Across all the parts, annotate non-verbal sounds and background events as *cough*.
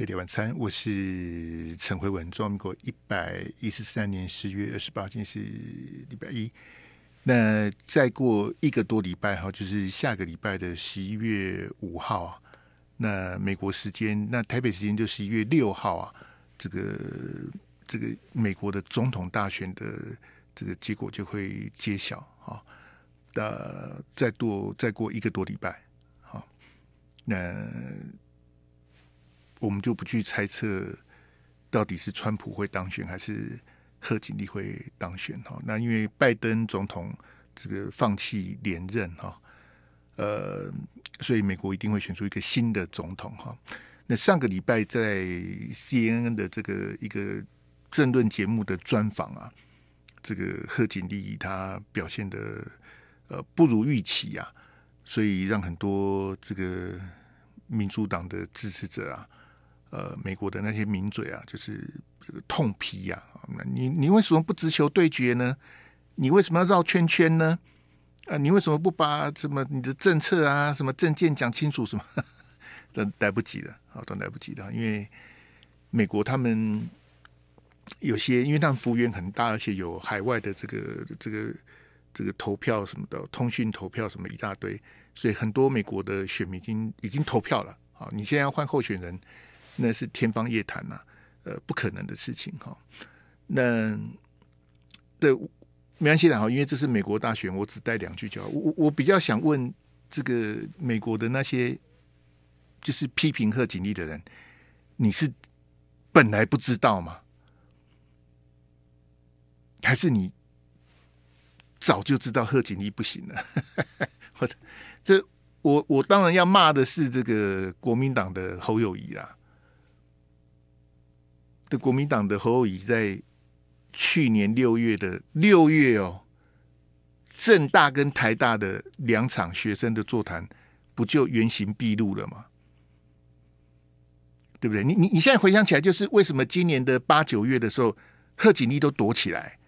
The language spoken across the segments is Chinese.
夜点晚餐，我是陈慧文。中国一百一十三年十月二十八天是礼拜一，那再过一个多礼拜哈，就是下个礼拜的十一月五号啊，那美国时间，那台北时间就十一月六号啊，这个这个美国的总统大选的这个结果就会揭晓啊。呃，再多再过一个多礼拜，好，那。我们就不去猜测到底是川普会当选还是贺锦丽会当选哈？那因为拜登总统这个放弃连任哈，呃，所以美国一定会选出一个新的总统哈。那上个礼拜在 C N N 的这个一个政论节目的专访啊，这个贺锦丽他表现的呃不如预期啊，所以让很多这个民主党的支持者啊。呃，美国的那些名嘴啊，就是痛批呀。那你你为什么不直球对决呢？你为什么要绕圈圈呢？啊，你为什么不把什么你的政策啊、什么政见讲清楚？什么 *laughs* 都来不及了，好，都来不及了。因为美国他们有些，因为他们幅员很大，而且有海外的这个、这个、这个投票什么的，通讯投票什么一大堆，所以很多美国的选民已经已经投票了。好，你现在要换候选人。那是天方夜谭呐，呃，不可能的事情哈。那对没关系的哈，因为这是美国大选，我只带两句就好。我我比较想问这个美国的那些就是批评贺锦丽的人，你是本来不知道吗？还是你早就知道贺锦丽不行了？*laughs* 或者这我我当然要骂的是这个国民党的侯友谊啊。的国民党的侯友宜在去年六月的六月哦，政大跟台大的两场学生的座谈，不就原形毕露了吗？对不对？你你你现在回想起来，就是为什么今年的八九月的时候，贺锦丽都躲起来，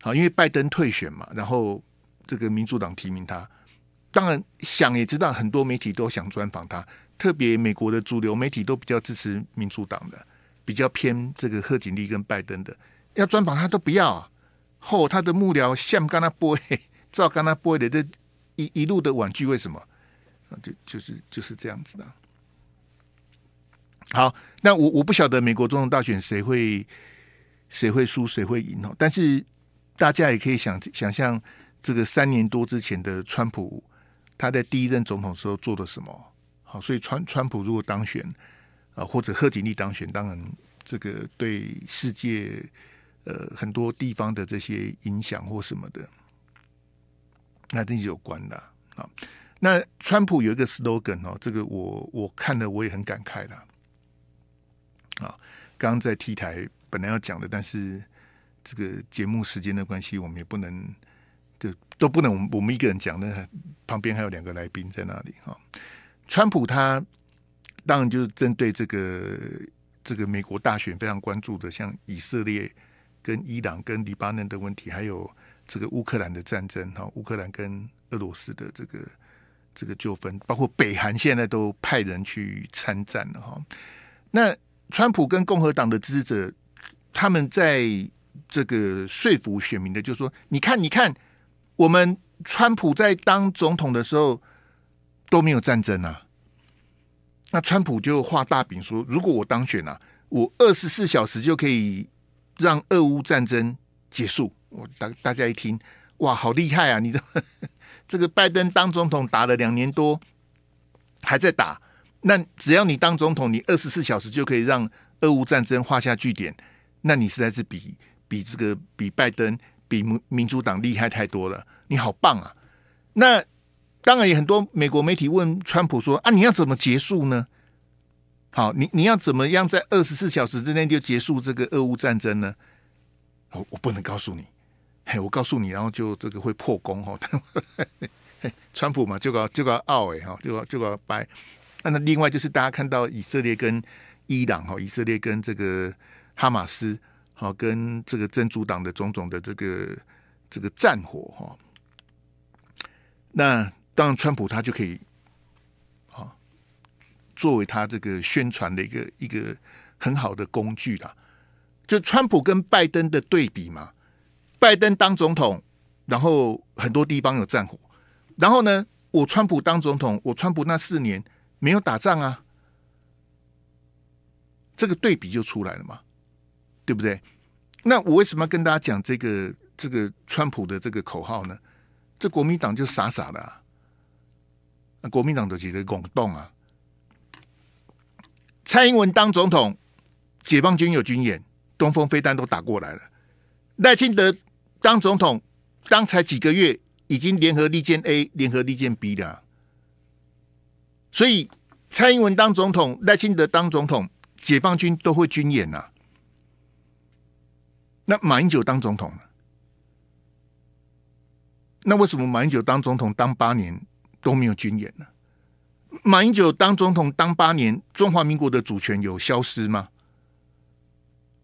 好，因为拜登退选嘛，然后这个民主党提名他，当然想也知道，很多媒体都想专访他，特别美国的主流媒体都比较支持民主党的。比较偏这个贺锦丽跟拜登的，要专访他都不要，后他的幕僚像刚 o 播，照刚 o 播的这一一路的婉拒，为什么？啊，就就是就是这样子的。好，那我我不晓得美国总统大选谁会谁会输谁会赢哦，但是大家也可以想想象，这个三年多之前的川普，他在第一任总统时候做的什么？好，所以川川普如果当选。啊，或者贺锦丽当选，当然这个对世界呃很多地方的这些影响或什么的，那这是有关的啊。那川普有一个 slogan 哦，这个我我看了我也很感慨的啊。刚刚在 T 台本来要讲的，但是这个节目时间的关系，我们也不能就都不能我们我们一个人讲那旁边还有两个来宾在那里哈。川普他。当然，就是针对这个这个美国大选非常关注的，像以色列跟伊朗、跟黎巴嫩的问题，还有这个乌克兰的战争哈，乌克兰跟俄罗斯的这个这个纠纷，包括北韩现在都派人去参战了哈。那川普跟共和党的支持者，他们在这个说服选民的，就是说，你看，你看，我们川普在当总统的时候都没有战争啊。那川普就画大饼说，如果我当选了，我二十四小时就可以让俄乌战争结束。我大大家一听，哇，好厉害啊！你这这个拜登当总统打了两年多，还在打。那只要你当总统，你二十四小时就可以让俄乌战争画下句点。那你实在是比比这个比拜登比民民主党厉害太多了。你好棒啊！那。当然，也很多美国媒体问川普说：“啊，你要怎么结束呢？好，你你要怎么样在二十四小时之内就结束这个俄乌战争呢？”我我不能告诉你，嘿，我告诉你，然后就这个会破功哈。*laughs* 川普嘛，就搞就搞奥委哈，就就搞掰。那另外就是大家看到以色列跟伊朗哈，以色列跟这个哈马斯好，跟这个真主党的种种的这个这个战火哈，那。当然，川普他就可以啊，作为他这个宣传的一个一个很好的工具啦。就川普跟拜登的对比嘛，拜登当总统，然后很多地方有战火，然后呢，我川普当总统，我川普那四年没有打仗啊，这个对比就出来了嘛，对不对？那我为什么要跟大家讲这个这个川普的这个口号呢？这国民党就傻傻的。国民党都觉个拱动啊！蔡英文当总统，解放军有军演，东风飞弹都打过来了。赖清德当总统，当才几个月，已经联合利剑 A、联合利剑 B 的。所以，蔡英文当总统，赖清德当总统，解放军都会军演呐。那马英九当总统呢？那为什么马英九当总统当八年？都没有军演了，马英九当总统当八年，中华民国的主权有消失吗？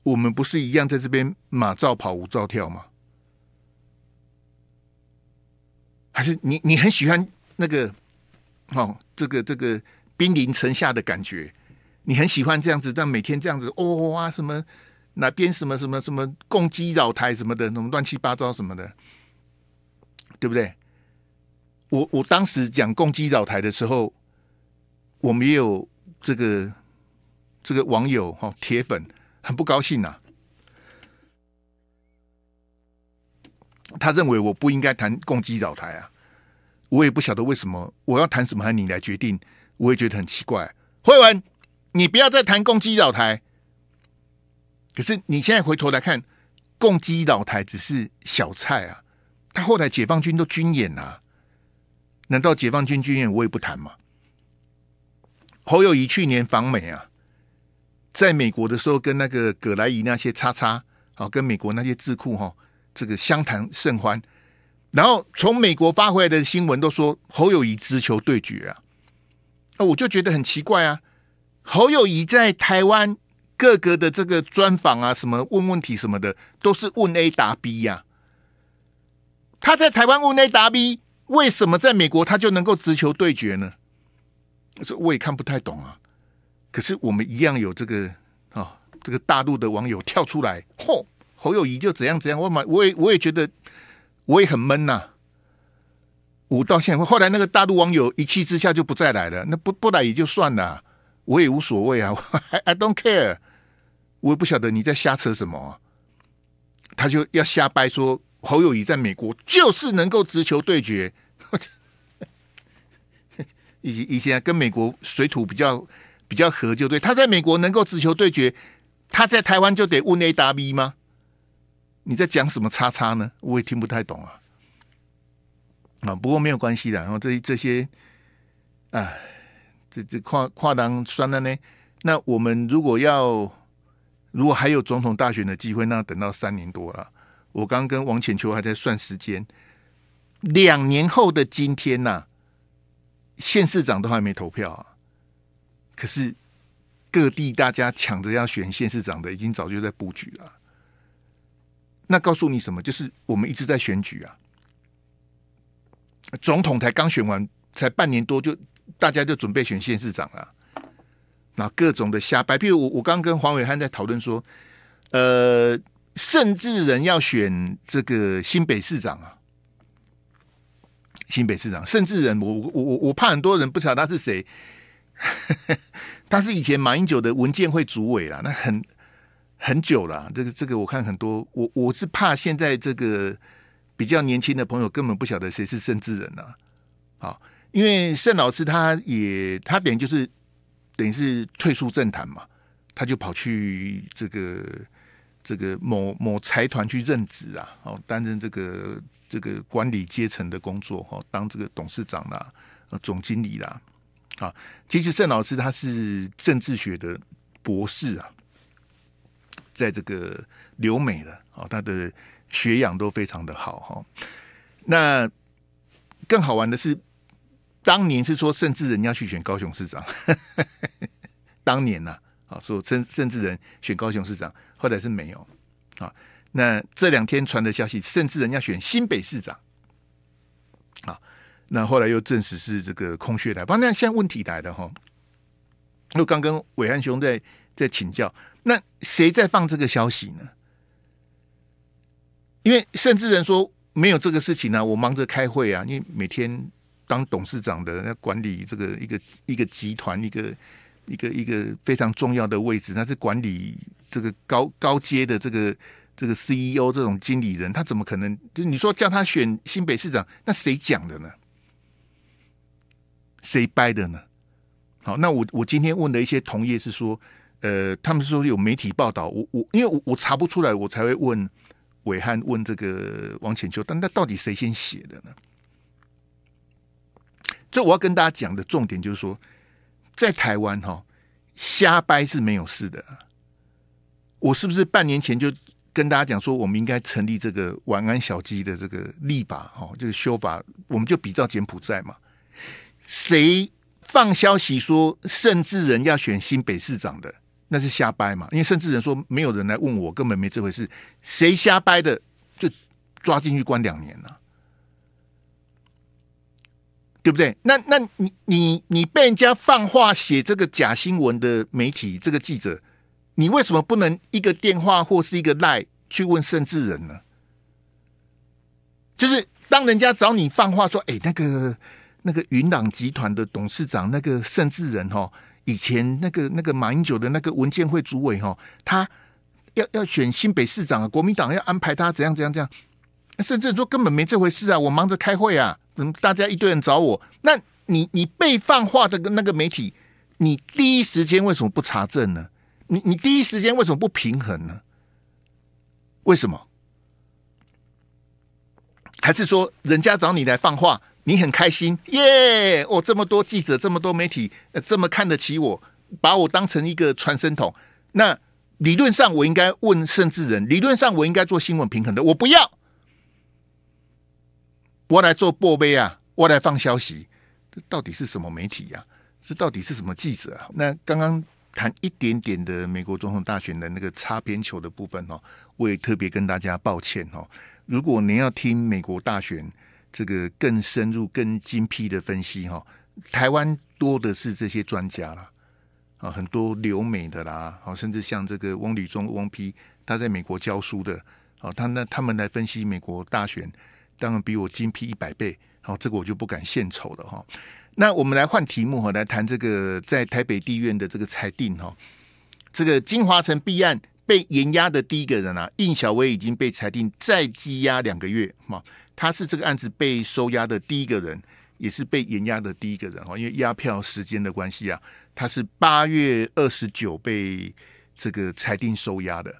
我们不是一样在这边马照跑、舞照跳吗？还是你你很喜欢那个哦？这个这个兵临城下的感觉，你很喜欢这样子？但每天这样子哦啊什么哪边什么什么什么攻击扰台什么的，什么乱七八糟什么的，对不对？我我当时讲攻击扰台的时候，我们也有这个这个网友哈铁粉很不高兴呐，他认为我不应该谈攻击扰台啊，我也不晓得为什么我要谈什么，你来决定，我也觉得很奇怪。慧文，你不要再谈攻击扰台，可是你现在回头来看，攻击扰台只是小菜啊，他后来解放军都军演啊。难道解放军军演我也不谈吗？侯友谊去年访美啊，在美国的时候跟那个葛莱仪那些叉叉，啊，跟美国那些智库哈，这个相谈甚欢。然后从美国发回来的新闻都说侯友谊直求对决啊，那我就觉得很奇怪啊。侯友谊在台湾各个的这个专访啊，什么问问题什么的，都是问 A 答 B 呀。他在台湾问 A 答 B。为什么在美国他就能够直球对决呢？这我也看不太懂啊。可是我们一样有这个啊，这个大陆的网友跳出来，吼，侯友谊就怎样怎样，我嘛，我也我也觉得我也很闷呐。我到现在，后来那个大陆网友一气之下就不再来了，那不不来也就算了，我也无所谓啊，*laughs* I don't care。我也不晓得你在瞎扯什么，他就要瞎掰说。侯友谊在美国就是能够直球对决，*laughs* 以以前跟美国水土比较比较合，就对。他在美国能够直球对决，他在台湾就得问 A 答 B 吗？你在讲什么叉叉呢？我也听不太懂啊。啊，不过没有关系的。然后这这些，哎，这这跨跨党算了呢。那我们如果要，如果还有总统大选的机会，那等到三年多了。我刚跟王浅秋还在算时间，两年后的今天呐，县市长都还没投票啊。可是各地大家抢着要选县市长的，已经早就在布局了。那告诉你什么？就是我们一直在选举啊。总统才刚选完，才半年多，就大家就准备选县市长了。那各种的瞎掰，比如我我刚跟黄伟汉在讨论说，呃。甚至人要选这个新北市长啊，新北市长甚至人，我我我我怕很多人不晓得他是谁，*laughs* 他是以前马英九的文件会主委啊，那很很久了，这个这个我看很多，我我是怕现在这个比较年轻的朋友根本不晓得谁是甚至人啊，好，因为盛老师他也他等于就是等于是退出政坛嘛，他就跑去这个。这个某某财团去任职啊，哦，担任这个这个管理阶层的工作，哦，当这个董事长啦，啊，总经理啦，啊，其实盛老师他是政治学的博士啊，在这个留美的，哦，他的学养都非常的好哈。那更好玩的是，当年是说，甚至人家去选高雄市长，*laughs* 当年呢。说甚甚至人选高雄市长，后来是没有啊？那这两天传的消息，甚至人家选新北市长，啊，那后来又证实是这个空穴来风。那现在问题来了哈，又刚跟伟汉雄在在请教，那谁在放这个消息呢？因为甚至人说没有这个事情呢，我忙着开会啊，因为每天当董事长的要管理这个一个一个集团一个。一个一个非常重要的位置，那是管理这个高高阶的这个这个 CEO 这种经理人，他怎么可能？就你说叫他选新北市长，那谁讲的呢？谁掰的呢？好，那我我今天问的一些同业是说，呃，他们说有媒体报道，我我因为我我查不出来，我才会问伟汉问这个王浅秋，但那到底谁先写的呢？这我要跟大家讲的重点就是说。在台湾哈，瞎掰是没有事的。我是不是半年前就跟大家讲说，我们应该成立这个晚安小鸡的这个立法哈，就是修法，我们就比照柬埔寨嘛。谁放消息说甚至人要选新北市长的，那是瞎掰嘛？因为甚至人说没有人来问我，根本没这回事。谁瞎掰的，就抓进去关两年呢？对不对？那那你你你被人家放话写这个假新闻的媒体这个记者，你为什么不能一个电话或是一个赖去问盛智仁呢？就是当人家找你放话说：“哎，那个那个云朗集团的董事长那个盛智仁哈，以前那个那个马英九的那个文件会主委哈，他要要选新北市长，国民党要安排他怎样怎样怎样，甚至说根本没这回事啊，我忙着开会啊。”怎么？大家一堆人找我，那你你被放话的那个媒体，你第一时间为什么不查证呢？你你第一时间为什么不平衡呢？为什么？还是说人家找你来放话，你很开心？耶！哦，这么多记者，这么多媒体，这么看得起我，把我当成一个传声筒。那理论上我应该问甚至人，理论上我应该做新闻平衡的，我不要。我来做破杯啊！我来放消息，这到底是什么媒体呀？这到底是什么记者啊？那刚刚谈一点点的美国总统大选的那个擦边球的部分哦，我也特别跟大家抱歉哦。如果您要听美国大选这个更深入、更精辟的分析哈，台湾多的是这些专家啦，啊，很多留美的啦，好，甚至像这个汪吕中、汪批，他在美国教书的，好，他那他们来分析美国大选。当然比我精辟一百倍，好，这个我就不敢献丑了哈。那我们来换题目哈，来谈这个在台北地院的这个裁定哈。这个金华城弊案被严押的第一个人啊，应小薇已经被裁定再羁押两个月哈。他是这个案子被收押的第一个人，也是被严押的第一个人哈。因为押票时间的关系啊，他是八月二十九被这个裁定收押的。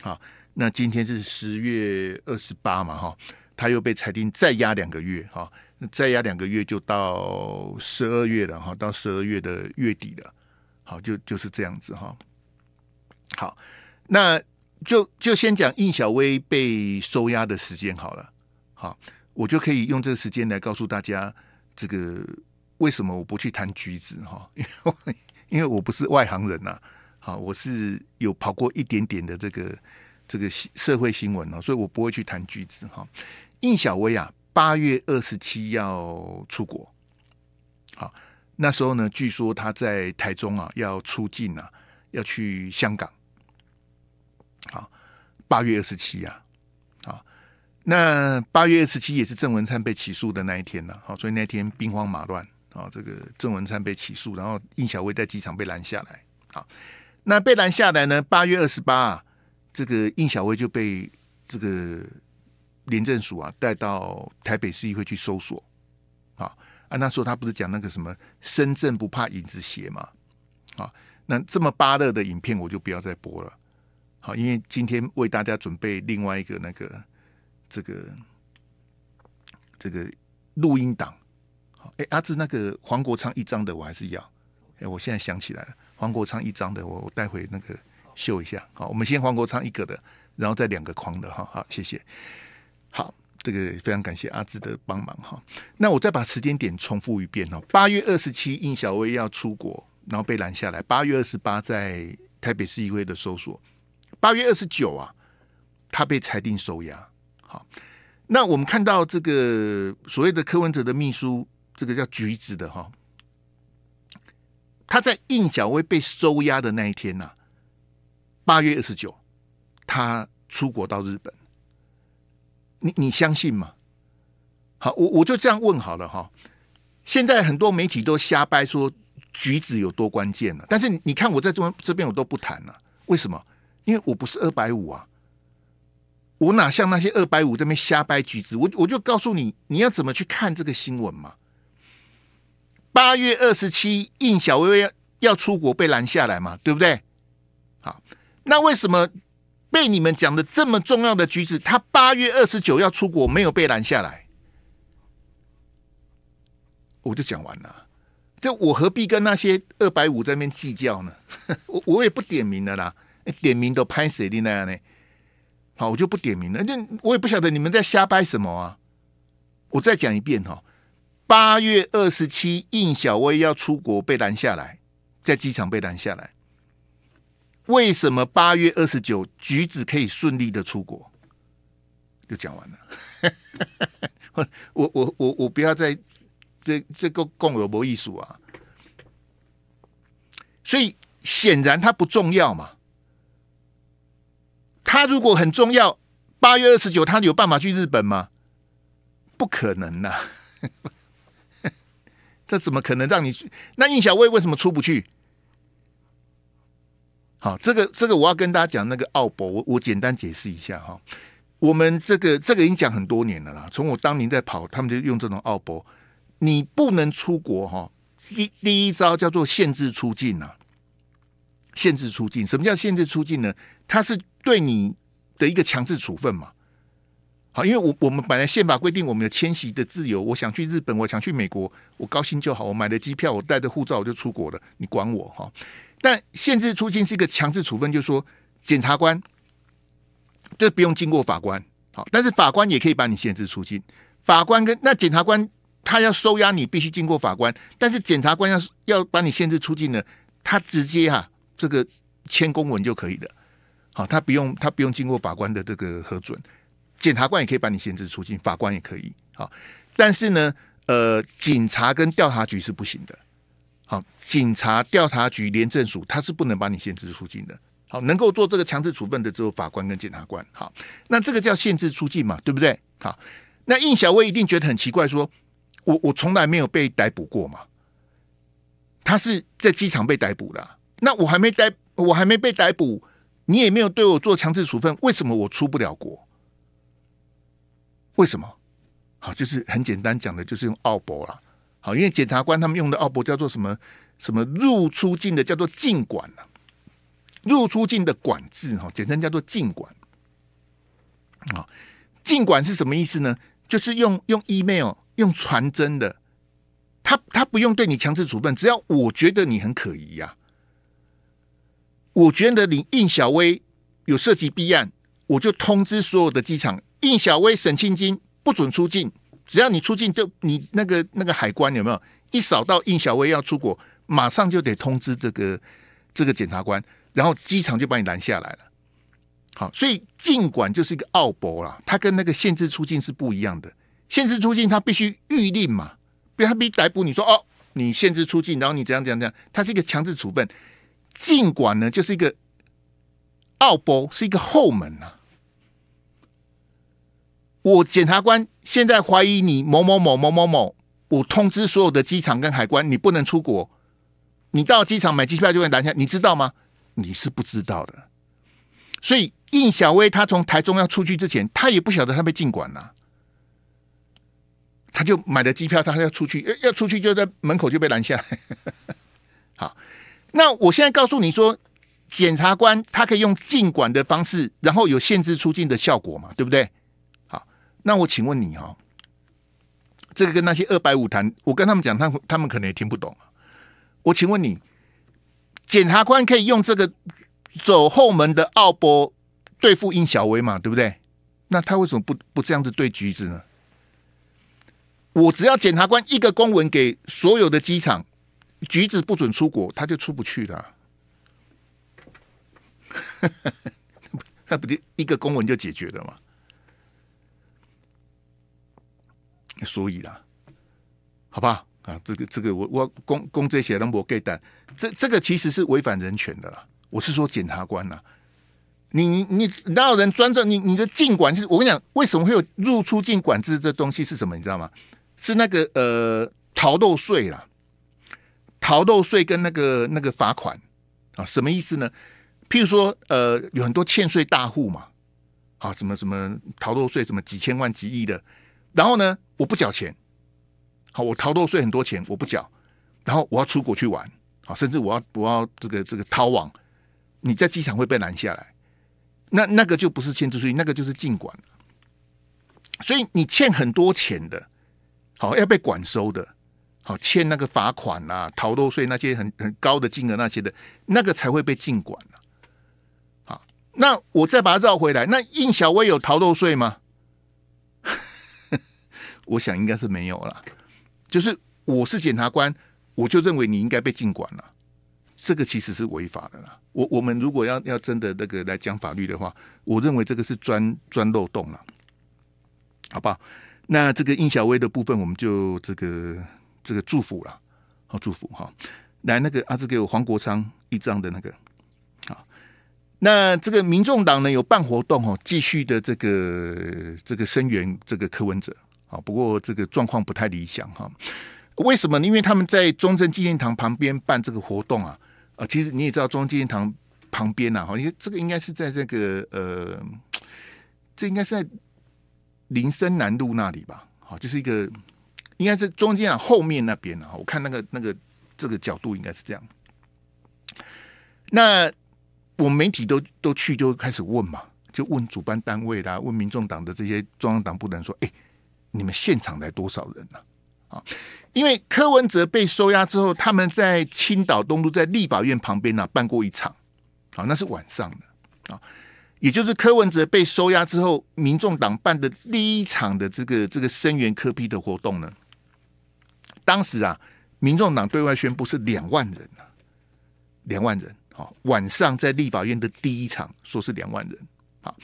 好，那今天是十月二十八嘛哈。他又被裁定再押两个月，哈，再押两个月就到十二月了，哈，到十二月的月底了，好，就就是这样子，哈，好，那就就先讲应小薇被收押的时间好了，好，我就可以用这个时间来告诉大家，这个为什么我不去谈橘子，哈，因为因为我不是外行人呐，好，我是有跑过一点点的这个。这个社会新闻呢，所以我不会去谈巨资哈。印小薇啊，八月二十七要出国，好，那时候呢，据说她在台中啊要出境啊，要去香港。好，八月二十七啊，啊，那八月二十七也是郑文灿被起诉的那一天呢，好，所以那天兵荒马乱啊，这个郑文灿被起诉，然后印小薇在机场被拦下来，好，那被拦下来呢，八月二十八。这个应小薇就被这个廉政署啊带到台北市议会去搜索，啊啊那时候他不是讲那个什么“身正不怕影子斜”嘛，啊那这么巴勒的影片我就不要再播了，好因为今天为大家准备另外一个那个这个这个录音档，好哎阿志那个黄国昌一张的我还是要，哎我现在想起来了黄国昌一张的我我带回那个。秀一下，好，我们先黄国昌一个的，然后再两个框的，哈，好，谢谢，好，这个非常感谢阿志的帮忙，哈，那我再把时间点重复一遍哦，八月二十七，应小薇要出国，然后被拦下来，八月二十八，在台北市议会的搜索，八月二十九啊，他被裁定收押，好，那我们看到这个所谓的柯文哲的秘书，这个叫橘子的哈，他在应小薇被收押的那一天呐。八月二十九，他出国到日本，你你相信吗？好，我我就这样问好了哈。现在很多媒体都瞎掰说橘子有多关键了，但是你看我在这这边我都不谈了，为什么？因为我不是二百五啊，我哪像那些二百五这边瞎掰橘子？我我就告诉你，你要怎么去看这个新闻嘛？八月二十七，印小薇要出国被拦下来嘛，对不对？那为什么被你们讲的这么重要的举止，他八月二十九要出国，没有被拦下来？我就讲完了，就我何必跟那些二百五在那边计较呢？*laughs* 我我也不点名的啦，点名都拍谁的那样呢？好，我就不点名了，就我也不晓得你们在瞎掰什么啊！我再讲一遍哦，八月二十七，应小薇要出国被拦下来，在机场被拦下来。为什么八月二十九橘子可以顺利的出国？就讲完了。*laughs* 我我我我不要在这这个共有博艺术啊！所以显然它不重要嘛。它如果很重要，八月二十九它有办法去日本吗？不可能呐！*laughs* 这怎么可能让你？那印小薇为什么出不去？好，这个这个我要跟大家讲那个奥博，我我简单解释一下哈。我们这个这个已经讲很多年了啦，从我当年在跑，他们就用这种奥博。你不能出国哈，第第一招叫做限制出境呐。限制出境，什么叫限制出境呢？它是对你的一个强制处分嘛。好，因为我我们本来宪法规定我们的迁徙的自由，我想去日本，我想去美国，我高兴就好，我买了机票，我带着护照我就出国了，你管我哈。但限制出境是一个强制处分，就说检察官这不用经过法官，好，但是法官也可以把你限制出境。法官跟那检察官，他要收押你必须经过法官，但是检察官要要把你限制出境呢，他直接哈这个签公文就可以的，好，他不用他不用经过法官的这个核准，检察官也可以把你限制出境，法官也可以好，但是呢，呃，警察跟调查局是不行的。好，警察、调查局、廉政署，他是不能把你限制出境的。好，能够做这个强制处分的只有法官跟检察官。好，那这个叫限制出境嘛，对不对？好，那应小薇一定觉得很奇怪，说，我我从来没有被逮捕过嘛，他是在机场被逮捕的，那我还没逮，我还没被逮捕，你也没有对我做强制处分，为什么我出不了国？为什么？好，就是很简单讲的，就是用奥博了。好，因为检察官他们用的澳博叫做什么什么入出境的叫做禁管呢？入出境的管制哈，简称叫做禁管。啊，禁管是什么意思呢？就是用用 email 用传真的，他他不用对你强制处分，只要我觉得你很可疑呀，我觉得你应小薇有涉及弊案，我就通知所有的机场，应小薇沈庆金不准出境。只要你出境，就你那个那个海关有没有一扫到应小薇要出国，马上就得通知这个这个检察官，然后机场就把你拦下来了。好，所以尽管就是一个澳博了，它跟那个限制出境是不一样的。限制出境它必须预令嘛，不然他必须逮捕你说哦，你限制出境，然后你怎样怎样怎样，它是一个强制处分。尽管呢，就是一个澳博是一个后门呐。我检察官现在怀疑你某某某某某某，我通知所有的机场跟海关，你不能出国。你到机场买机票就会拦下，你知道吗？你是不知道的。所以应小薇她从台中要出去之前，她也不晓得她被禁管了。她就买了机票，她要出去，要出去就在门口就被拦下来。*laughs* 好，那我现在告诉你说，检察官他可以用禁管的方式，然后有限制出境的效果嘛，对不对？那我请问你啊，这个跟那些二百五谈，我跟他们讲，他他们可能也听不懂啊。我请问你，检察官可以用这个走后门的奥博对付殷小薇嘛？对不对？那他为什么不不这样子对橘子呢？我只要检察官一个公文给所有的机场，橘子不准出国，他就出不去了。*laughs* 那不就一个公文就解决了吗？所以啦，好吧啊，这个这个我我公公这些那我给的这这个其实是违反人权的啦。我是说检察官呐，你你你哪有人专政？你你的进管是我跟你讲，为什么会有入出境管制这东西？是什么你知道吗？是那个呃逃漏税啦，逃漏税跟那个那个罚款啊，什么意思呢？譬如说呃，有很多欠税大户嘛，啊，什么什么逃漏税，什么几千万几亿的。然后呢，我不缴钱，好，我逃漏税很多钱，我不缴，然后我要出国去玩，好，甚至我要我要这个这个逃亡，你在机场会被拦下来，那那个就不是签字税那个就是禁管。所以你欠很多钱的，好要被管收的，好欠那个罚款啊、逃漏税那些很很高的金额那些的，那个才会被禁管啊、好，那我再把它绕回来，那应小薇有逃漏税吗？我想应该是没有了，就是我是检察官，我就认为你应该被禁管了，这个其实是违法的啦。我我们如果要要真的那个来讲法律的话，我认为这个是钻钻漏洞了，好吧？那这个应小薇的部分，我们就这个这个祝福了，好祝福哈。来，那个阿志给我黄国昌一张的那个好。那这个民众党呢，有办活动哦，继续的这个这个声援这个柯文哲。啊，不过这个状况不太理想哈。为什么因为他们在中正纪念堂旁边办这个活动啊。啊，其实你也知道，中正纪念堂旁边呐，哈，因为这个应该是在这个呃，这应该是在林森南路那里吧？好，就是一个，应该是中间啊后面那边啊。我看那个那个这个角度应该是这样。那我媒体都都去就开始问嘛，就问主办单位的，问民众党的这些中央党部人说，哎。你们现场来多少人呢？啊，因为柯文哲被收押之后，他们在青岛东路在立法院旁边呢办过一场，啊，那是晚上的，啊，也就是柯文哲被收押之后，民众党办的第一场的这个这个声援柯批的活动呢，当时啊，民众党对外宣布是两万人呐，两万人，好，晚上在立法院的第一场说是两万人，好。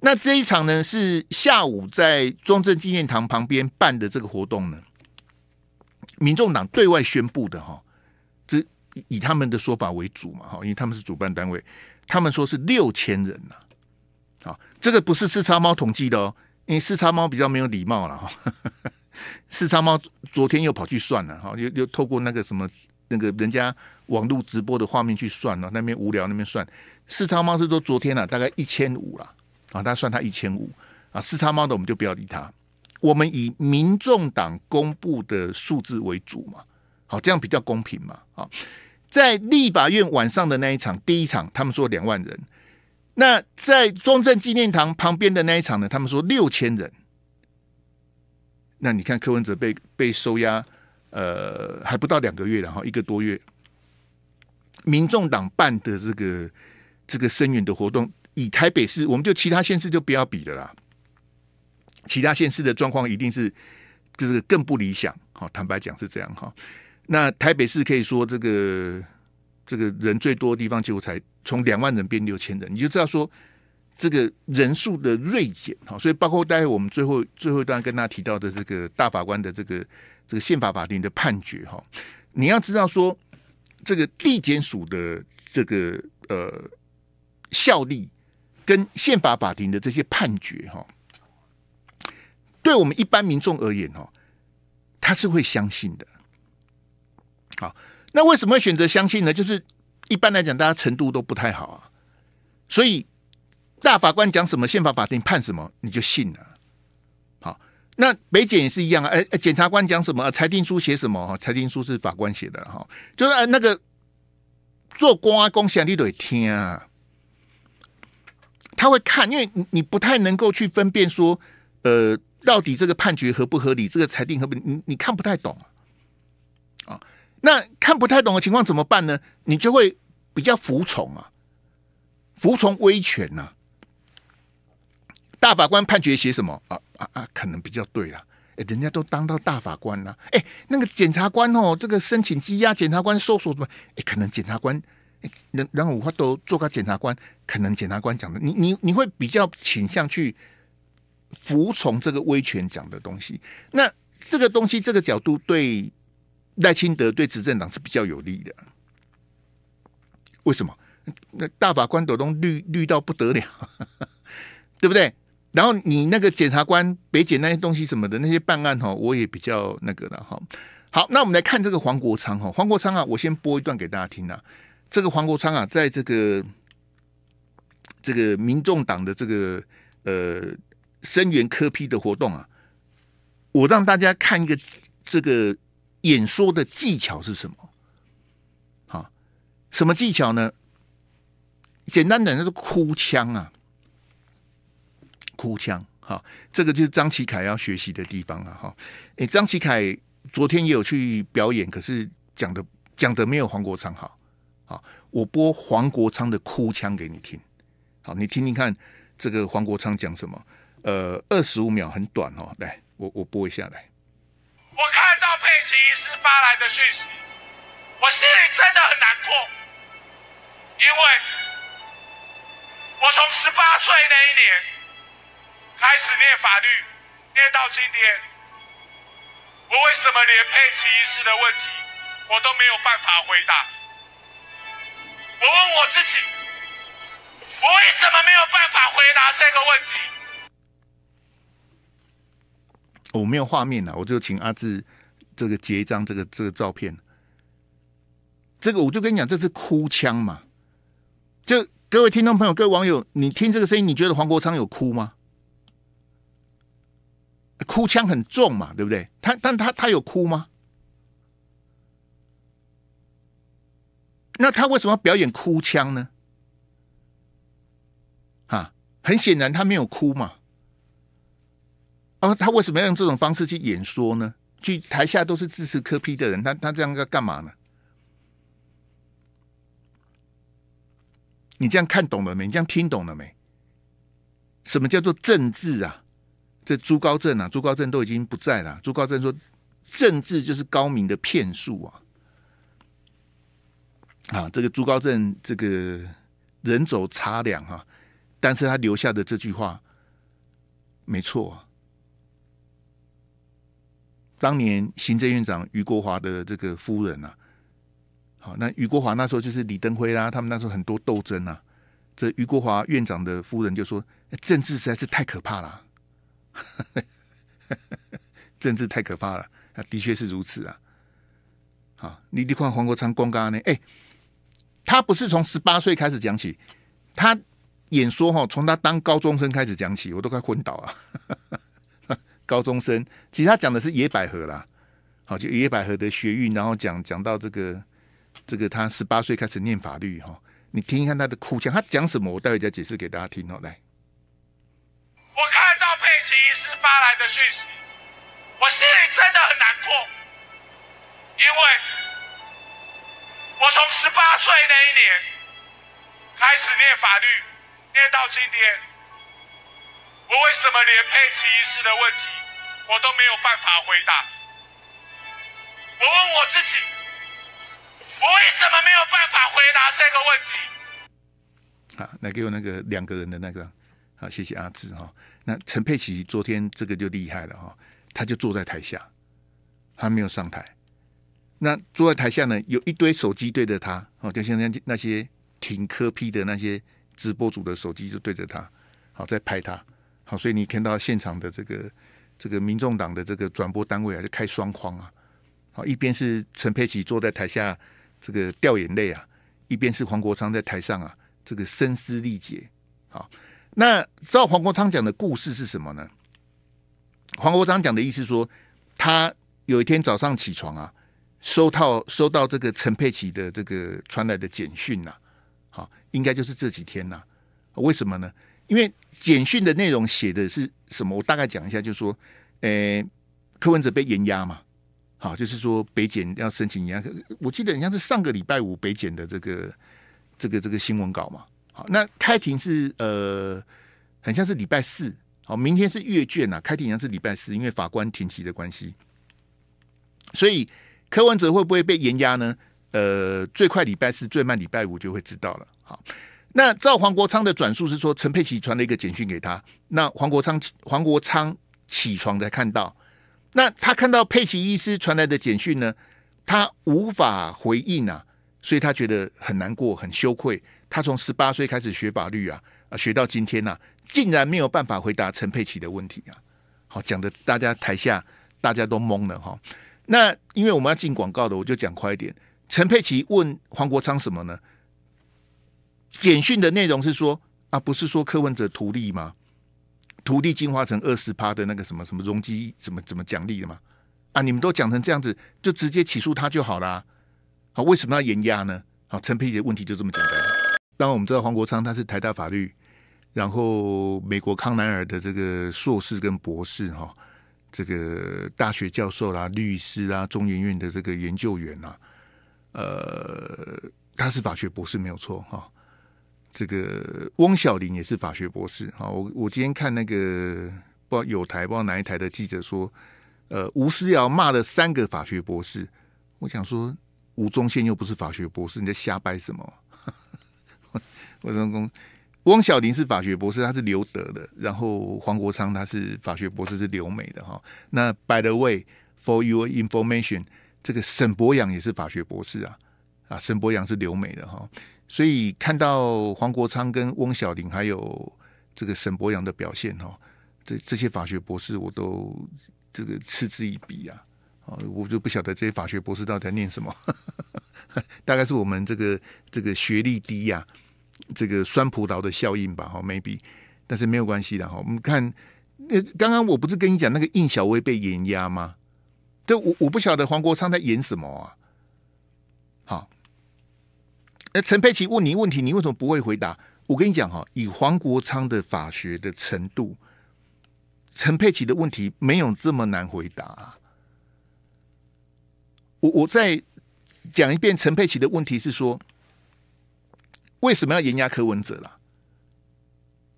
那这一场呢，是下午在中正纪念堂旁边办的这个活动呢，民众党对外宣布的哈，这以他们的说法为主嘛哈，因为他们是主办单位，他们说是六千人呐，好，这个不是四叉猫统计的哦，因为四叉猫比较没有礼貌了哈，*laughs* 四叉猫昨天又跑去算了哈，又又透过那个什么那个人家网络直播的画面去算了，那边无聊那边算，四叉猫是说昨天呢大概一千五了。啊，他算他一千五啊，四他猫的我们就不要理他，我们以民众党公布的数字为主嘛，好，这样比较公平嘛。啊，在立法院晚上的那一场，第一场他们说两万人，那在中正纪念堂旁边的那一场呢，他们说六千人。那你看柯文哲被被收押，呃，还不到两个月，然后一个多月，民众党办的这个这个声援的活动。以台北市，我们就其他县市就不要比的啦。其他县市的状况一定是就是更不理想。好，坦白讲是这样哈。那台北市可以说这个这个人最多的地方，结果才从两万人变六千人，你就知道说这个人数的锐减哈。所以包括待会我们最后最后一段跟大家提到的这个大法官的这个这个宪法法庭的判决哈，你要知道说这个立减署的这个呃效力。跟宪法法庭的这些判决，哈，对我们一般民众而言，哈，他是会相信的。好，那为什么会选择相信呢？就是一般来讲，大家程度都不太好啊。所以大法官讲什么，宪法法庭判什么，你就信了。好，那北检也是一样啊。哎，检察官讲什么，裁定书写什么，裁定书是法官写的，哈，就是那个做公安公先你得听啊。他会看，因为你你不太能够去分辨说，呃，到底这个判决合不合理，这个裁定合不你你看不太懂啊，啊，那看不太懂的情况怎么办呢？你就会比较服从啊，服从威权呐。大法官判决写什么啊啊啊，可能比较对啊。哎，人家都当到大法官了，哎，那个检察官哦，这个申请羁押检察官搜索什么，哎，可能检察官。然然后我都做个检察官，可能检察官讲的，你你你会比较倾向去服从这个威权讲的东西。那这个东西这个角度对赖清德对执政党是比较有利的。为什么？那大法官抖动绿绿到不得了，*laughs* 对不对？然后你那个检察官北检那些东西什么的那些办案哈，我也比较那个的哈。好，那我们来看这个黄国昌哈，黄国昌啊，我先播一段给大家听啊。这个黄国昌啊，在这个这个民众党的这个呃声援科批的活动啊，我让大家看一个这个演说的技巧是什么？好，什么技巧呢？简单点就是哭腔啊，哭腔。好，这个就是张启凯要学习的地方了。哈，哎，张启凯昨天也有去表演，可是讲的讲的没有黄国昌好。好，我播黄国昌的哭腔给你听。好，你听听看，这个黄国昌讲什么？呃，二十五秒很短哦。来，我我播一下来。我看到佩奇医师发来的讯息，我心里真的很难过，因为，我从十八岁那一年，开始念法律，念到今天，我为什么连佩奇医师的问题，我都没有办法回答？我问我自己，我为什么没有办法回答这个问题？我没有画面了，我就请阿志这个截一张这个这个照片。这个我就跟你讲，这是哭腔嘛？就各位听众朋友、各位网友，你听这个声音，你觉得黄国昌有哭吗？哭腔很重嘛，对不对？他但他他有哭吗？那他为什么要表演哭腔呢？啊，很显然他没有哭嘛。哦，他为什么要用这种方式去演说呢？去台下都是支持科批的人，他他这样在干嘛呢？你这样看懂了没？你这样听懂了没？什么叫做政治啊？这朱高正啊，朱高正都已经不在了。朱高正说，政治就是高明的骗术啊。啊，这个朱高正这个人走茶凉啊，但是他留下的这句话没错。当年行政院长余国华的这个夫人呐，好，那余国华那时候就是李登辉啦，他们那时候很多斗争啊。这余国华院长的夫人就说：“政治实在是太可怕了，*laughs* 政治太可怕了。”那的确是如此啊。好，你你看黄国昌光刚呢？哎。他不是从十八岁开始讲起，他演说哈，从他当高中生开始讲起，我都快昏倒啊！*laughs* 高中生，其实他讲的是野百合啦，好，就野百合的学运，然后讲讲到这个这个他十八岁开始念法律哈，你听一看他的哭腔，他讲什么，我待会再解释给大家听哦。来，我看到佩奇医师发来的讯息，我心里真的很难过，因为。我从十八岁那一年开始念法律，念到今天。我为什么连佩奇医师的问题，我都没有办法回答？我问我自己，我为什么没有办法回答这个问题？好，来给我那个两个人的那个，好，谢谢阿志哈。那陈佩琪昨天这个就厉害了哈，他就坐在台下，他没有上台。那坐在台下呢，有一堆手机对着他，哦，就像那那些挺磕批的那些直播组的手机就对着他，好在拍他，好，所以你看到现场的这个这个民众党的这个转播单位还是开双框啊，好，一边是陈佩琪坐在台下这个掉眼泪啊，一边是黄国昌在台上啊，这个声嘶力竭，好，那照黄国昌讲的故事是什么呢？黄国昌讲的意思说，他有一天早上起床啊。收到收到这个陈佩琪的这个传来的简讯呐，好，应该就是这几天呐。为什么呢？因为简讯的内容写的是什么？我大概讲一下，就是说，呃，柯文哲被严压嘛，好，就是说北检要申请严我记得好像是上个礼拜五北检的这个这个这个新闻稿嘛。好，那开庭是呃，很像是礼拜四，好，明天是阅卷呐，开庭好像是礼拜四，因为法官停职的关系，所以。柯文哲会不会被严压呢？呃，最快礼拜四，最慢礼拜五就会知道了。好，那照黄国昌的转述是说，陈佩琪传了一个简讯给他。那黄国昌黄国昌起床才看到，那他看到佩奇医师传来的简讯呢，他无法回应啊，所以他觉得很难过，很羞愧。他从十八岁开始学法律啊，学到今天呐，竟然没有办法回答陈佩琪的问题啊！好，讲的大家台下大家都懵了哈。那因为我们要进广告的，我就讲快一点。陈佩琪问黄国昌什么呢？简讯的内容是说啊，不是说柯文哲徒弟吗？徒弟进化成二十趴的那个什么什么容积，怎么怎么奖励的吗？啊，你们都讲成这样子，就直接起诉他就好啦。好，为什么要严压呢？好，陈佩琪问题就这么简单。当然我们知道黄国昌他是台大法律，然后美国康奈尔的这个硕士跟博士哈。这个大学教授啦，律师啊，中研院的这个研究员呐，呃，他是法学博士没有错哈。这个汪小玲也是法学博士哈。我我今天看那个不知道有台不知道哪一台的记者说，呃，吴思尧骂了三个法学博士，我想说吴宗宪又不是法学博士，你在瞎掰什么？*laughs* 我老公。汪小玲是法学博士，他是留德的；然后黄国昌他是法学博士，是留美的哈。那 By the way，for your information，这个沈博阳也是法学博士啊，啊，沈博阳是留美的哈。所以看到黄国昌跟汪小玲还有这个沈博阳的表现哈，这这些法学博士我都这个嗤之以鼻啊啊！我就不晓得这些法学博士到底在念什么，*laughs* 大概是我们这个这个学历低呀。这个酸葡萄的效应吧，哈，maybe，但是没有关系的哈。我们看，那刚刚我不是跟你讲那个应小薇被掩压吗？对，我我不晓得黄国昌在演什么啊。好，那陈佩琪问你问题，你为什么不会回答？我跟你讲哈，以黄国昌的法学的程度，陈佩琪的问题没有这么难回答啊。我我再讲一遍，陈佩琪的问题是说。为什么要严压柯文哲啦？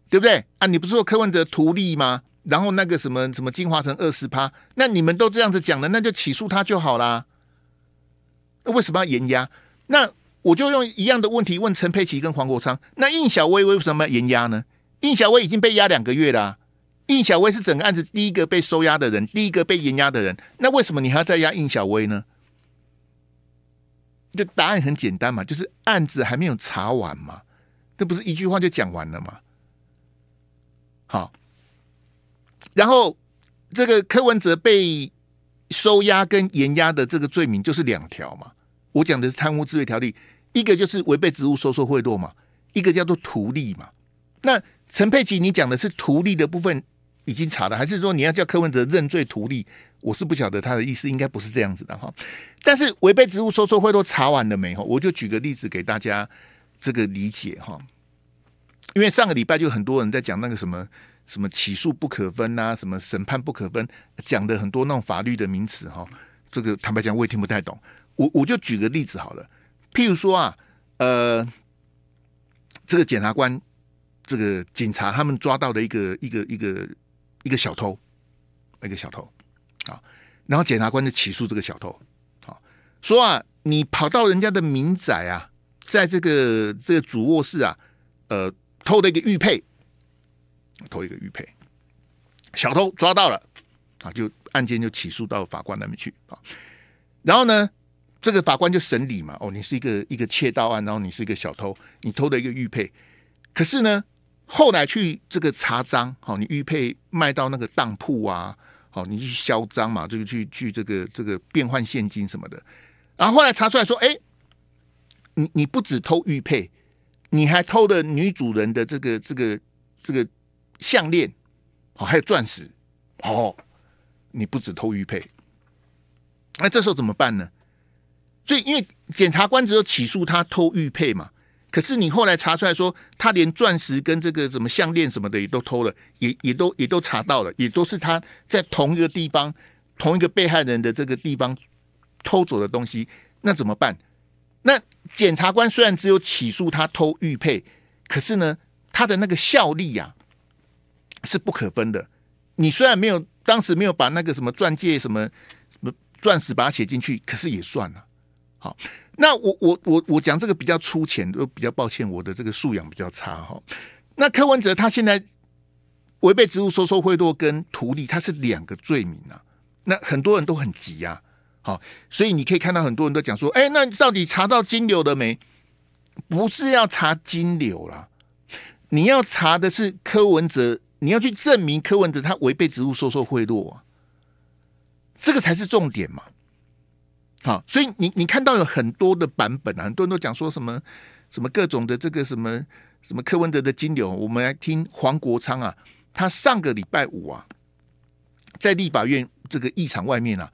对不对啊？你不是说柯文哲图利吗？然后那个什么什么进化成二十趴，那你们都这样子讲了，那就起诉他就好那为什么要严压？那我就用一样的问题问陈佩琪跟黄国昌。那印小薇为什么要严压呢？印小薇已经被压两个月了，印小薇是整个案子第一个被收押的人，第一个被严压的人。那为什么你还要再压印小薇呢？就答案很简单嘛，就是案子还没有查完嘛，这不是一句话就讲完了吗？好，然后这个柯文哲被收押跟严押的这个罪名就是两条嘛，我讲的是贪污治罪条例，一个就是违背职务收受贿赂嘛，一个叫做图利嘛。那陈佩琪，你讲的是图利的部分已经查了，还是说你要叫柯文哲认罪图利？我是不晓得他的意思，应该不是这样子的哈。但是违背职务收受贿赂查完了没有？我就举个例子给大家这个理解哈。因为上个礼拜就很多人在讲那个什么什么起诉不可分啊，什么审判不可分，讲的很多那种法律的名词哈。这个坦白讲我也听不太懂。我我就举个例子好了，譬如说啊，呃，这个检察官、这个警察他们抓到的一个一个一个一个小偷，一个小偷。啊，然后检察官就起诉这个小偷，啊，说啊，你跑到人家的民宅啊，在这个这个主卧室啊，呃，偷了一个玉佩，偷一个玉佩，小偷抓到了，啊，就案件就起诉到法官那边去啊。然后呢，这个法官就审理嘛，哦，你是一个一个窃盗案，然后你是一个小偷，你偷了一个玉佩，可是呢，后来去这个查赃，好，你玉佩卖到那个当铺啊。哦，你去嚣张嘛，就去去这个这个变换现金什么的，然后后来查出来说，哎，你你不止偷玉佩，你还偷了女主人的这个这个这个项链，哦，还有钻石，哦，你不止偷玉佩，那这时候怎么办呢？所以，因为检察官只有起诉他偷玉佩嘛。可是你后来查出来说，他连钻石跟这个什么项链什么的也都偷了，也也都也都查到了，也都是他在同一个地方、同一个被害人的这个地方偷走的东西，那怎么办？那检察官虽然只有起诉他偷玉佩，可是呢，他的那个效力呀是不可分的。你虽然没有当时没有把那个什么钻戒、什么什么钻石把它写进去，可是也算了，好。那我我我我讲这个比较粗浅，就比较抱歉，我的这个素养比较差哈。那柯文哲他现在违背职务收受贿赂跟图利，他是两个罪名啊。那很多人都很急啊，好，所以你可以看到很多人都讲说，哎，那到底查到金流了没？不是要查金流啦，你要查的是柯文哲，你要去证明柯文哲他违背职务收受贿赂啊，这个才是重点嘛。好，所以你你看到有很多的版本啊，很多人都讲说什么什么各种的这个什么什么柯文哲的金流，我们来听黄国昌啊，他上个礼拜五啊，在立法院这个议场外面啊，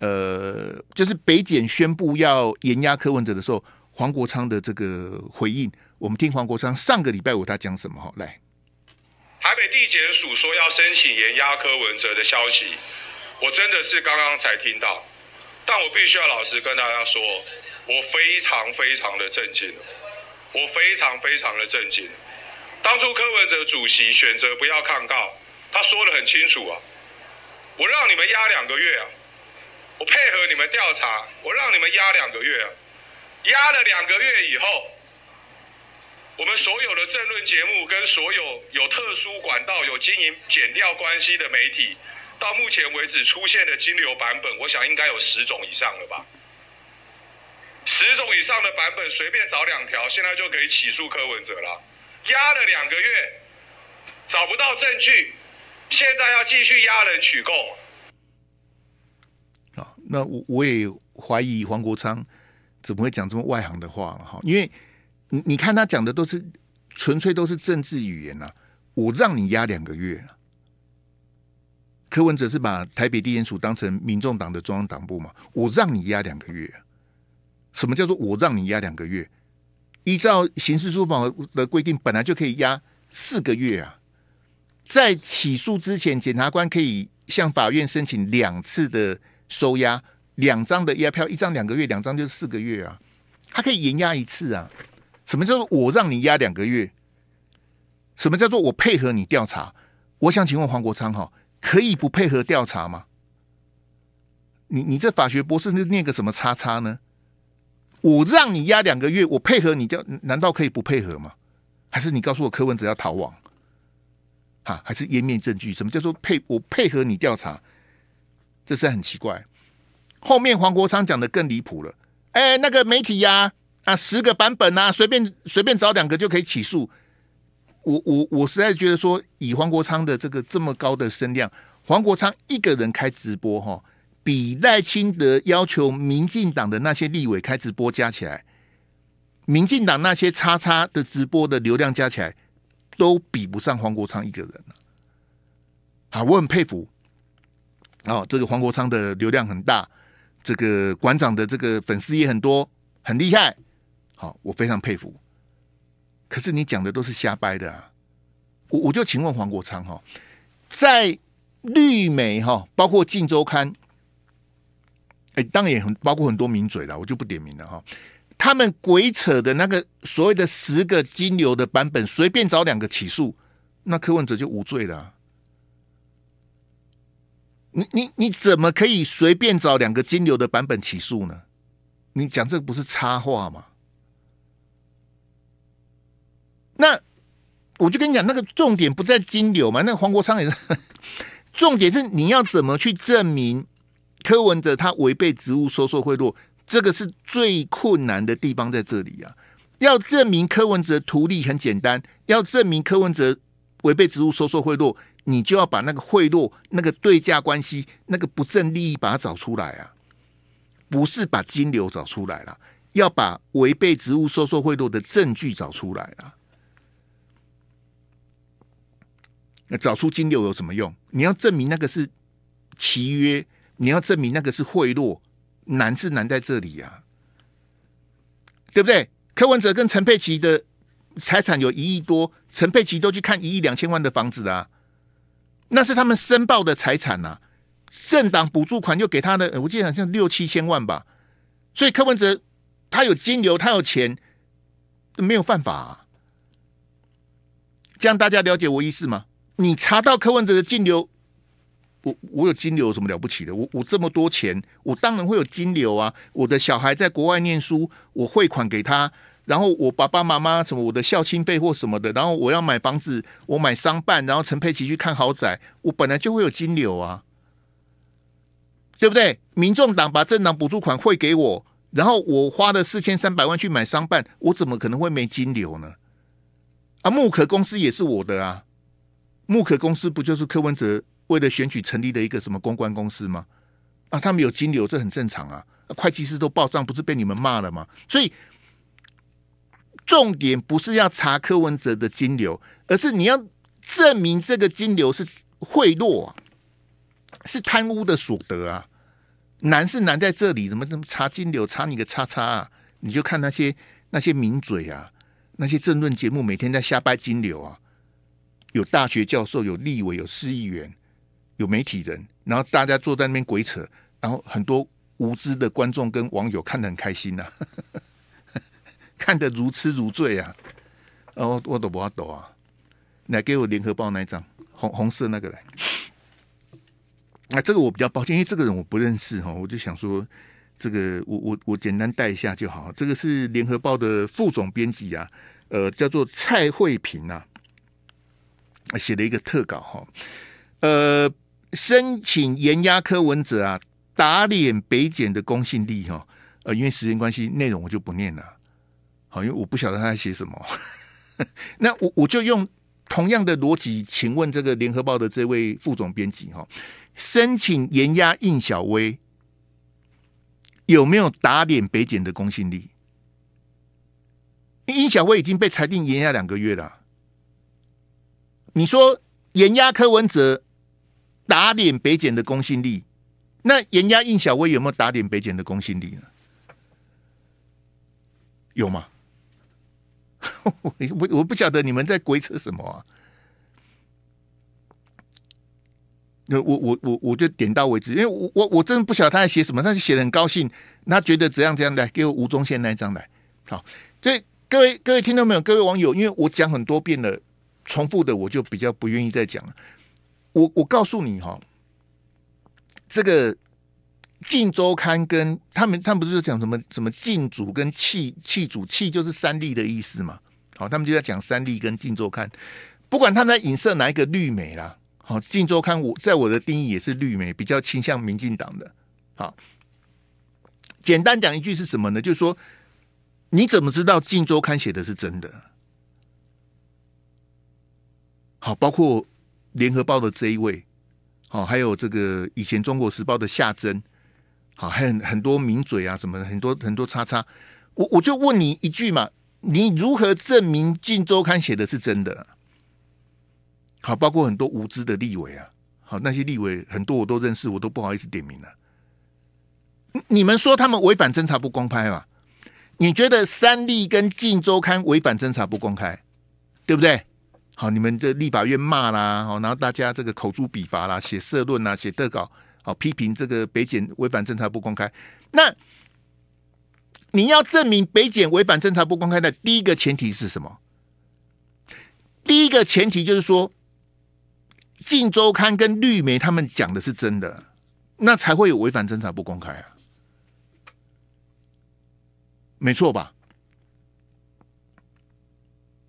呃，就是北检宣布要严压柯文哲的时候，黄国昌的这个回应，我们听黄国昌上个礼拜五他讲什么？哈，来，台北地检署说要申请严压柯文哲的消息，我真的是刚刚才听到。但我必须要老实跟大家说，我非常非常的震惊，我非常非常的震惊。当初柯文哲主席选择不要抗告，他说的很清楚啊，我让你们压两个月啊，我配合你们调查，我让你们压两个月。压了两个月以后，我们所有的政论节目跟所有有特殊管道、有经营剪掉关系的媒体。到目前为止出现的金流版本，我想应该有十种以上了吧？十种以上的版本，随便找两条，现在就可以起诉柯文哲了。压了两个月，找不到证据，现在要继续压人取供。啊，那我我也怀疑黄国昌怎么会讲这么外行的话了哈？因为你你看他讲的都是纯粹都是政治语言呐。我让你压两个月。柯文哲是把台北地检署当成民众党的中央党部嘛？我让你压两个月，什么叫做我让你压两个月？依照刑事诉讼法的规定，本来就可以压四个月啊。在起诉之前，检察官可以向法院申请两次的收押，两张的压票，一张两个月，两张就是四个月啊。他可以延押一次啊。什么叫做我让你压两个月？什么叫做我配合你调查？我想请问黄国昌哈？可以不配合调查吗？你你这法学博士念个什么叉叉呢？我让你押两个月，我配合你调，难道可以不配合吗？还是你告诉我柯文哲要逃亡？哈，还是湮灭证据？什么叫做配？我配合你调查？这是很奇怪。后面黄国昌讲的更离谱了。哎，那个媒体呀，啊，十个版本啊，随便随便找两个就可以起诉。我我我实在觉得说，以黄国昌的这个这么高的声量，黄国昌一个人开直播哈，比赖清德要求民进党的那些立委开直播加起来，民进党那些叉叉的直播的流量加起来，都比不上黄国昌一个人啊，好，我很佩服。然后这个黄国昌的流量很大，这个馆长的这个粉丝也很多，很厉害。好，我非常佩服。可是你讲的都是瞎掰的啊！我我就请问黄国昌哈，在绿媒哈，包括《镜周刊》，哎，当然也很包括很多名嘴了，我就不点名了哈。他们鬼扯的那个所谓的十个金流的版本，随便找两个起诉，那柯文哲就无罪了。你你你怎么可以随便找两个金流的版本起诉呢？你讲这不是插话吗？那我就跟你讲，那个重点不在金流嘛。那黄国昌也是，*laughs* 重点是你要怎么去证明柯文哲他违背职务收受贿赂，这个是最困难的地方在这里啊。要证明柯文哲图利很简单，要证明柯文哲违背职务收受贿赂，你就要把那个贿赂、那个对价关系、那个不正利益把它找出来啊。不是把金流找出来了，要把违背职务收受贿赂的证据找出来了。那找出金流有什么用？你要证明那个是契约，你要证明那个是贿赂，难是难在这里呀，对不对？柯文哲跟陈佩琪的财产有一亿多，陈佩琪都去看一亿两千万的房子啊，那是他们申报的财产呐。政党补助款就给他的，我记得好像六七千万吧。所以柯文哲他有金流，他有钱，没有犯法。这样大家了解我意思吗？你查到柯文哲的金流？我我有金流有什么了不起的？我我这么多钱，我当然会有金流啊！我的小孩在国外念书，我汇款给他，然后我爸爸妈妈什么我的校庆费或什么的，然后我要买房子，我买商办，然后陈佩琪去看豪宅，我本来就会有金流啊，对不对？民众党把政党补助款汇给我，然后我花了四千三百万去买商办，我怎么可能会没金流呢？啊，木可公司也是我的啊。木可公司不就是柯文哲为了选举成立的一个什么公关公司吗？啊，他们有金流，这很正常啊。会计师都报账，不是被你们骂了吗？所以重点不是要查柯文哲的金流，而是你要证明这个金流是贿赂，啊，是贪污的所得啊。难是难在这里，怎么怎么查金流？查你个叉叉啊！你就看那些那些名嘴啊，那些政论节目每天在瞎掰金流啊。有大学教授，有立委，有市议员，有媒体人，然后大家坐在那边鬼扯，然后很多无知的观众跟网友看的很开心呐，*laughs* 看得如痴如醉啊！哦，我都不？我抖啊！来，给我《联合报》那一张红红色那个来。那这个我比较抱歉，因为这个人我不认识哈，我就想说，这个我我我简单带一下就好。这个是《联合报》的副总编辑啊，呃，叫做蔡惠平啊。写了一个特稿哈，呃，申请严压柯文哲啊，打脸北检的公信力哈，呃，因为时间关系，内容我就不念了，好，因为我不晓得他在写什么，*laughs* 那我我就用同样的逻辑，请问这个联合报的这位副总编辑哈，申请严压应小薇，有没有打脸北检的公信力？应小薇已经被裁定严压两个月了。你说严压柯文哲，打脸北检的公信力，那严压应小薇有没有打脸北检的公信力呢？有吗？*laughs* 我我不晓得你们在鬼测什么啊！那我我我我就点到为止，因为我我我真的不晓得他在写什么，但是写的很高兴，他觉得怎样怎样的，给我吴宗宪那一张来。好，所以各位各位听到没有？各位网友，因为我讲很多遍了。重复的我就比较不愿意再讲了。我我告诉你哈，这个《晋周刊》跟他们，他们不是讲什么什么晋主跟气气主气就是三立的意思嘛？好，他们就在讲三立跟《晋周刊》，不管他们在影射哪一个绿媒啦。好，《晋周刊》我在我的定义也是绿媒，比较倾向民进党的。好，简单讲一句是什么呢？就是说，你怎么知道《晋周刊》写的是真的？好，包括联合报的这一位，好，还有这个以前中国时报的夏珍，好，还很多名嘴啊，什么的，很多很多叉叉，我我就问你一句嘛，你如何证明《晋周刊》写的是真的？好，包括很多无知的立委啊，好，那些立委很多我都认识，我都不好意思点名了。你们说他们违反侦查不公开嘛？你觉得三立跟《晋周刊》违反侦查不公开，对不对？好，你们的立法院骂啦，哦，然后大家这个口诛笔伐啦，写社论啦，写特稿，哦，批评这个北检违反侦查不公开。那你要证明北检违反侦查不公开，的第一个前提是什么？第一个前提就是说，晋周刊跟绿媒他们讲的是真的，那才会有违反侦查不公开啊，没错吧？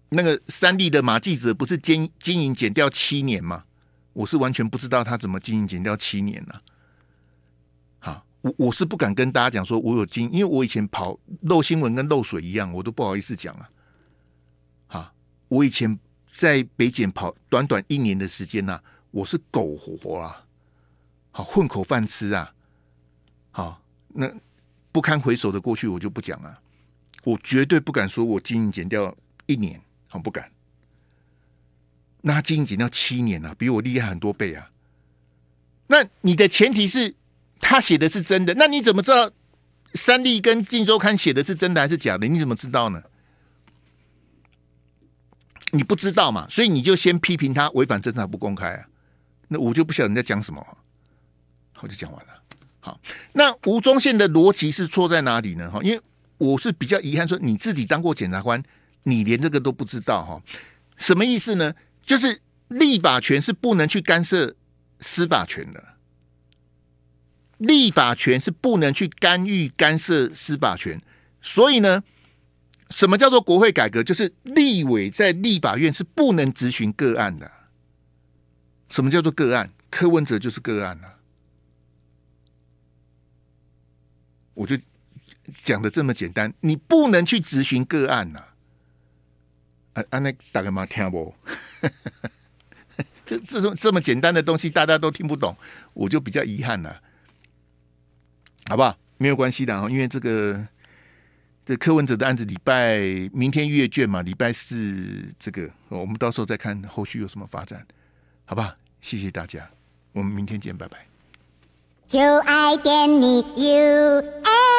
那个三立的马记者不是经经营减掉七年吗？我是完全不知道他怎么经营减掉七年了。啊，我我是不敢跟大家讲说我有经，因为我以前跑漏新闻跟漏水一样，我都不好意思讲啊。哈，我以前在北检跑短短一年的时间呢，我是苟活啊，好混口饭吃啊。好，那不堪回首的过去我就不讲了，我绝对不敢说我经营减掉一年。不敢，那他经营要七年了，比我厉害很多倍啊。那你的前提是，他写的是真的，那你怎么知道《三立》跟《晋周刊》写的是真的还是假的？你怎么知道呢？你不知道嘛？所以你就先批评他违反侦查不公开啊。那我就不晓得你在讲什么。我就讲完了。好，那吴宗宪的逻辑是错在哪里呢？哈，因为我是比较遗憾说你自己当过检察官。你连这个都不知道哈？什么意思呢？就是立法权是不能去干涉司法权的，立法权是不能去干预干涉司法权。所以呢，什么叫做国会改革？就是立委在立法院是不能执行个案的。什么叫做个案？柯文哲就是个案啊。我就讲的这么简单，你不能去执行个案呐。啊安那大概嘛听不？这这种这么简单的东西，大家都听不懂，我就比较遗憾了。好不好？没有关系的啊，因为这个这柯文哲的案子，礼拜明天阅卷嘛，礼拜四这个，我们到时候再看后续有什么发展，好吧？谢谢大家，我们明天见，拜拜。就爱点你，You